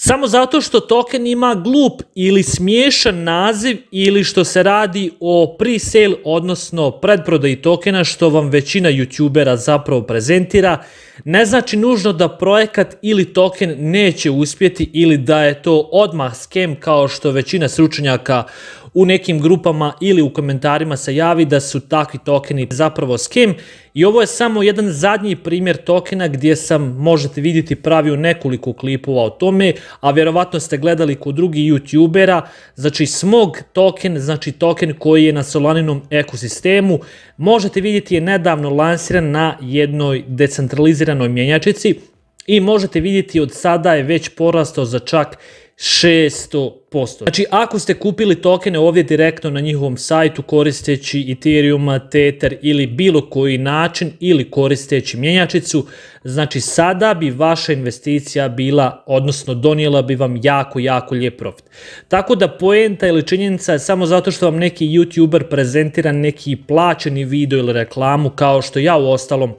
Samo zato što token ima glup ili smiješan naziv ili što se radi o pre-sale, odnosno predprodaji tokena što vam većina youtubera zapravo prezentira, ne znači nužno da projekat ili token neće uspjeti ili da je to odmah skem kao što većina stručnjaka u nekim grupama ili u komentarima se javi da su takvi tokeni zapravo skem i ovo je samo jedan zadnji primjer tokena gdje sam možete vidjeti pravio nekoliko klipova o tome, a vjerovatno ste gledali kod drugih youtubera, znači smog token, znači token koji je na Solaninom ekosistemu, možete vidjeti je nedavno lansiran na jednoj decentraliziranoj mjenjačici i možete vidjeti od sada je već porastao za čak 600%. Znači ako ste kupili tokene ovdje direktno na njihovom sajtu koristeći Ethereum, Tether ili bilo koji način ili koristeći mjenjačicu, znači sada bi vaša investicija bila, odnosno donijela bi vam jako, jako lijep profit. Tako da poenta ili činjenica je samo zato što vam neki YouTuber prezentira neki plaćeni video ili reklamu kao što ja u ostalom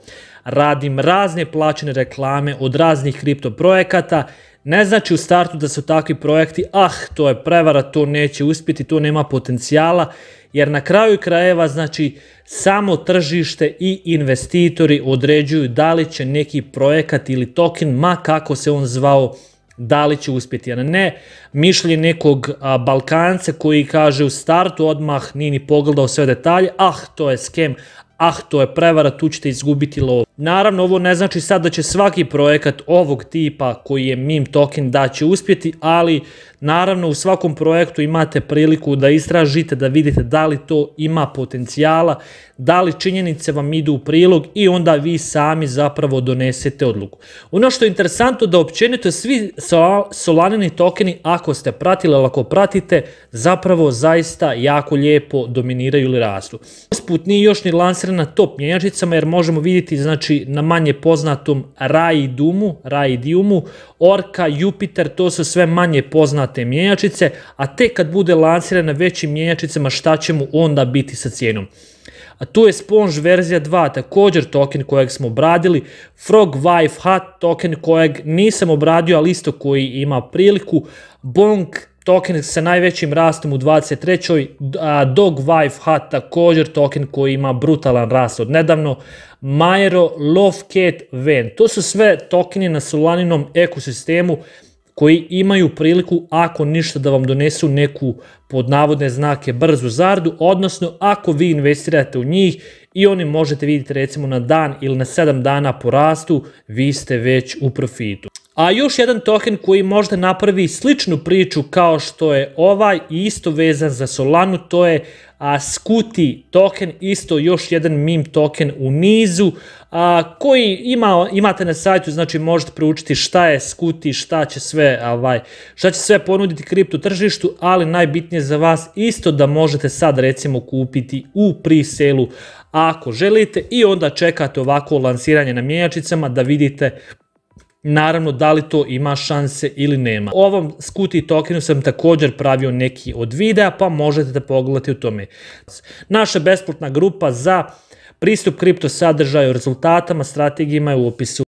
radim razne plaćene reklame od raznih kripto projekata, ne znači u startu da su takvi projekti, ah, to je prevara, to neće uspjeti, to nema potencijala, jer na kraju krajeva znači samo tržište i investitori određuju da li će neki projekat ili token, ma kako se on zvao, da li će uspjeti, a ne mišlje nekog Balkance Balkanca koji kaže u startu odmah nije ni pogledao sve detalje, ah to je skem, ah to je prevara, tu ćete izgubiti lovu. Naravno, ovo ne znači sad da će svaki projekat ovog tipa koji je MIM token da će uspjeti, ali naravno u svakom projektu imate priliku da istražite, da vidite da li to ima potencijala, da li činjenice vam idu u prilog i onda vi sami zapravo donesete odluku. Ono što je interesantno da općenito svi Solanini tokeni, ako ste pratili ako pratite, zapravo zaista jako lijepo dominiraju ili rastu. Usput nije još ni lansirana top mjenjačicama jer možemo vidjeti znači Znači na manje poznatom Raidumu, Raidiumu, Orka, Jupiter, to su sve manje poznate mjenjačice, a te kad bude lansirana većim mjenjačicama šta će mu onda biti sa cijenom. A tu je Sponge verzija 2 također token kojeg smo obradili, Frog Wife Hat token kojeg nisam obradio, ali isto koji ima priliku, Bonk token sa najvećim rastom u 23. A Dogwife Hat također token koji ima brutalan rast od nedavno. Myro, Lovecat, Ven. To su sve tokeni na Solaninom ekosistemu koji imaju priliku ako ništa da vam donesu neku pod navodne znake brzu zardu. odnosno ako vi investirate u njih i oni možete vidjeti recimo na dan ili na 7 dana po rastu, vi ste već u profitu. A još jedan token koji možda napravi sličnu priču kao što je ovaj i isto vezan za Solanu, to je a, Scuti token, isto još jedan meme token u nizu, koji imate na sajtu, znači možete proučiti šta je Scuti, šta će sve, ovaj, šta će sve ponuditi kripto tržištu, ali najbitnije za vas isto da možete sad recimo kupiti u preselu ako želite i onda čekate ovako lansiranje na mjenjačicama da vidite Naravno, da li to ima šanse ili nema. O ovom i tokenu sam također pravio neki od videa, pa možete da pogledate u tome. Naša besplatna grupa za pristup kripto sadržaju, rezultatama, strategijima je u opisu